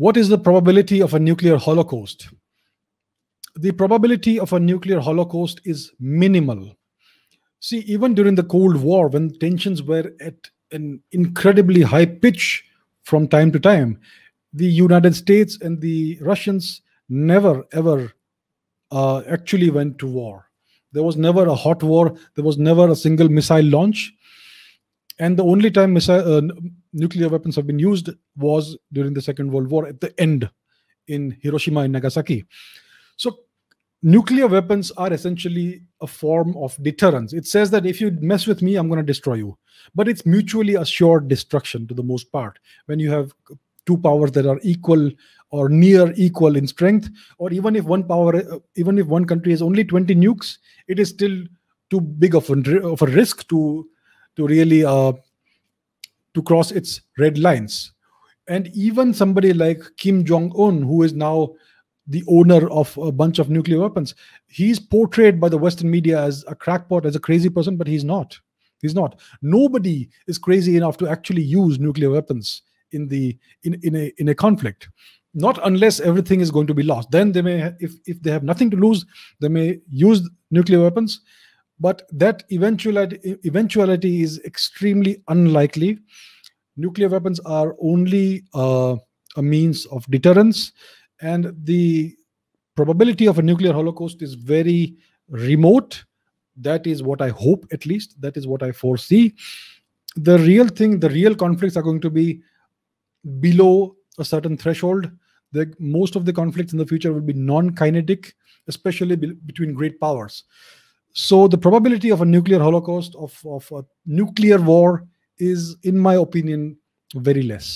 What is the probability of a nuclear holocaust? The probability of a nuclear holocaust is minimal. See, even during the Cold War, when tensions were at an incredibly high pitch from time to time, the United States and the Russians never ever uh, actually went to war. There was never a hot war. There was never a single missile launch. And the only time missile, uh, nuclear weapons have been used was during the Second World War at the end in Hiroshima and Nagasaki. So nuclear weapons are essentially a form of deterrence. It says that if you mess with me, I'm going to destroy you. But it's mutually assured destruction to the most part. When you have two powers that are equal or near equal in strength, or even if one power, uh, even if one country has only 20 nukes, it is still too big of a, of a risk to to really uh, to cross its red lines. And even somebody like Kim Jong Un, who is now the owner of a bunch of nuclear weapons, he's portrayed by the Western media as a crackpot, as a crazy person, but he's not. He's not. Nobody is crazy enough to actually use nuclear weapons in the in, in a in a conflict not unless everything is going to be lost then they may if, if they have nothing to lose they may use nuclear weapons but that eventuality, eventuality is extremely unlikely. Nuclear weapons are only uh, a means of deterrence, and the probability of a nuclear holocaust is very remote. That is what I hope, at least. That is what I foresee. The real thing, the real conflicts are going to be below a certain threshold. The, most of the conflicts in the future will be non kinetic, especially be between great powers so the probability of a nuclear holocaust of, of a nuclear war is in my opinion very less